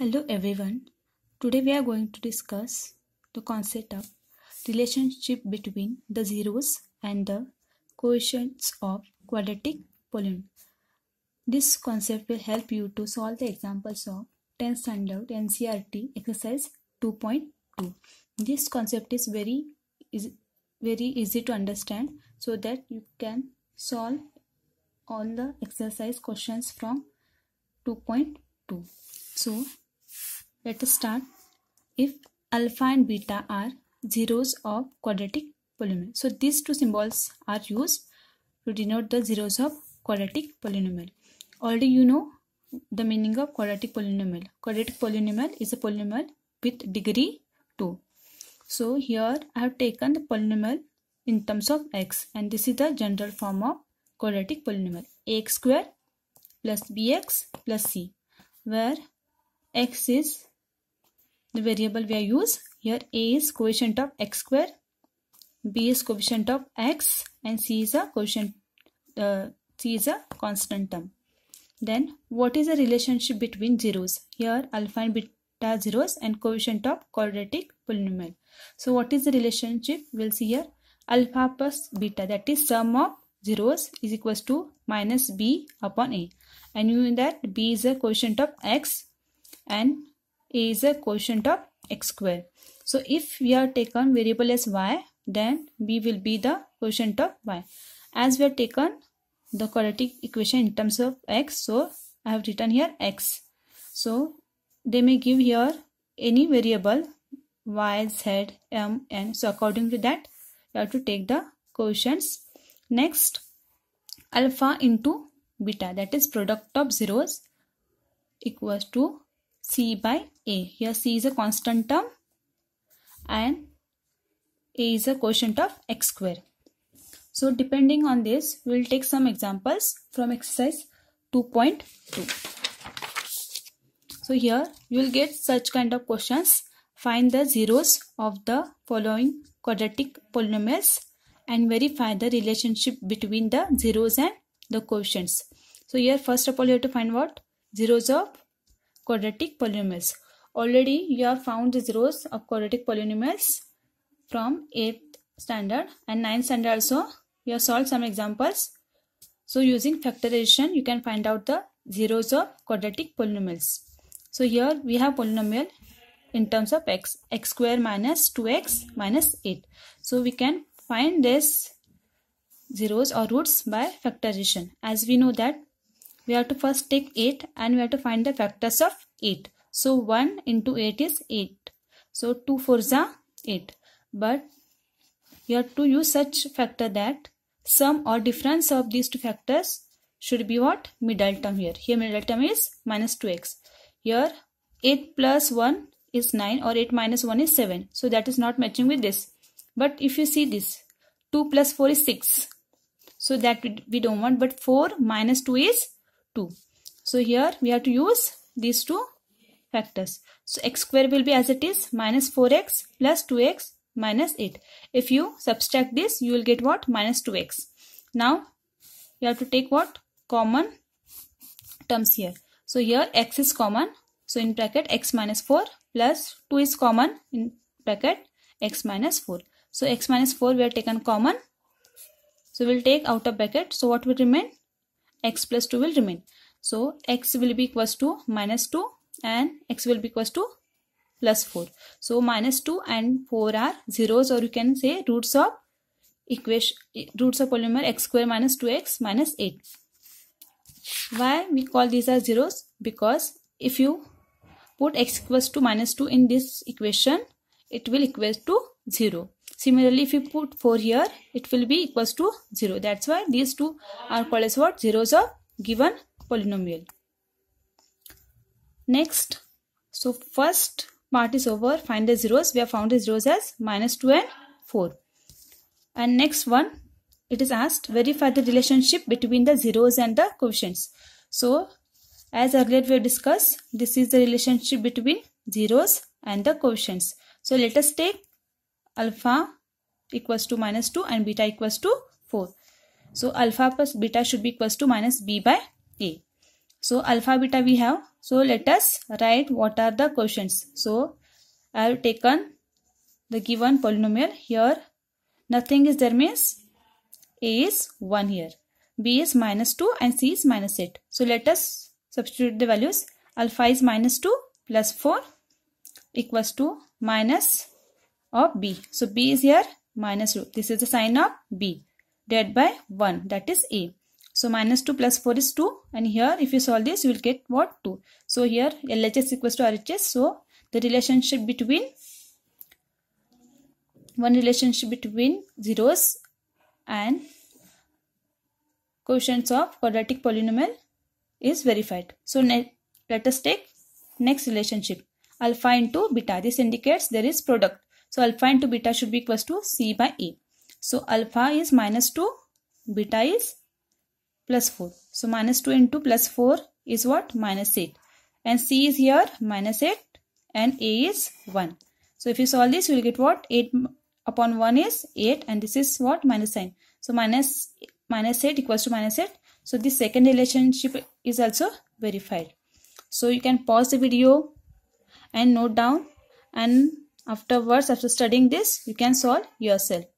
Hello everyone. Today we are going to discuss the concept of relationship between the zeros and the coefficients of quadratic polynomial. This concept will help you to solve the examples of 10 standard NCRT exercise 2.2. This concept is very is very easy to understand so that you can solve all the exercise questions from 2.2. So let us start. If alpha and beta are zeros of quadratic polynomial. So these two symbols are used to denote the zeros of quadratic polynomial. Already you know the meaning of quadratic polynomial. Quadratic polynomial is a polynomial with degree 2. So here I have taken the polynomial in terms of x and this is the general form of quadratic polynomial ax square plus bx plus c where x is the variable we are use here a is coefficient of x square b is coefficient of x and c is a coefficient uh, c is a constant term then what is the relationship between zeros here alpha and beta zeros and coefficient of quadratic polynomial so what is the relationship we'll see here alpha plus beta that is sum of zeros is equals to minus b upon a and you know that b is a coefficient of x and a is a quotient of x square. So if we are taken variable as y, then b will be the quotient of y. As we are taken the quadratic equation in terms of x, so I have written here x. So they may give here any variable y, z, m, n. So according to that, you have to take the quotients. Next, alpha into beta that is product of zeros equals to c by a. Here C is a constant term and A is a quotient of x square. So depending on this, we will take some examples from exercise 2.2. So here you will get such kind of questions. Find the zeros of the following quadratic polynomials and verify the relationship between the zeros and the quotients. So here first of all you have to find what? Zeros of quadratic polynomials. Already you have found these rows of quadratic polynomials from 8th standard and 9th standard also. You have solved some examples. So using factorization you can find out the zeros of quadratic polynomials. So here we have polynomial in terms of x, x square minus 2x minus 8. So we can find this zeros or roots by factorization. As we know that we have to first take 8 and we have to find the factors of 8. So 1 into 8 is 8. So 2 four is 8. But you have to use such factor that sum or difference of these two factors should be what? Middle term here. Here middle term is minus 2x. Here 8 plus 1 is 9 or 8 minus 1 is 7. So that is not matching with this. But if you see this, 2 plus 4 is 6. So that we don't want. But 4 minus 2 is 2. So here we have to use these two factors. So x square will be as it is minus 4x plus 2x minus 8. If you subtract this, you will get what? Minus 2x. Now, you have to take what? Common terms here. So, here x is common. So, in bracket x minus 4 plus 2 is common in bracket x minus 4. So, x minus 4 we have taken common. So, we will take out of bracket. So, what will remain? x plus 2 will remain. So, x will be equals to minus 2 and x will be equals to plus 4. So minus 2 and 4 are zeros or you can say roots of equation roots of polynomial x square minus 2x minus 8. Why we call these as zeros? Because if you put x equals to minus 2 in this equation, it will equate to 0. Similarly, if you put 4 here, it will be equals to 0. That's why these two are called as what? Zeros of given polynomial. Next, so first part is over. Find the zeros. We have found the zeros as minus 2 and 4. And next one, it is asked verify the relationship between the zeros and the coefficients. So as earlier we have discussed, this is the relationship between zeros and the coefficients. So let us take alpha equals to minus 2 and beta equals to 4. So alpha plus beta should be equals to minus b by a. So alpha beta we have. So let us write what are the quotients. So I have taken the given polynomial here. Nothing is there means A is 1 here. B is minus 2 and C is minus 8. So let us substitute the values. Alpha is minus 2 plus 4 equals to minus of B. So B is here minus 2. This is the sign of B divided by 1 that is A. So minus 2 plus 4 is 2. And here if you solve this, you will get what? 2. So here LHS equals to RHS. So the relationship between one relationship between zeros and coefficients of quadratic polynomial is verified. So let us take next relationship alpha into beta. This indicates there is product. So alpha into beta should be equals to C by A. So alpha is minus 2, beta is plus 4. So minus 2 into plus 4 is what? Minus 8. And C is here minus 8 and A is 1. So if you solve this you will get what? 8 upon 1 is 8 and this is what? Minus sign. So minus, minus 8 equals to minus 8. So this second relationship is also verified. So you can pause the video and note down and afterwards after studying this you can solve yourself.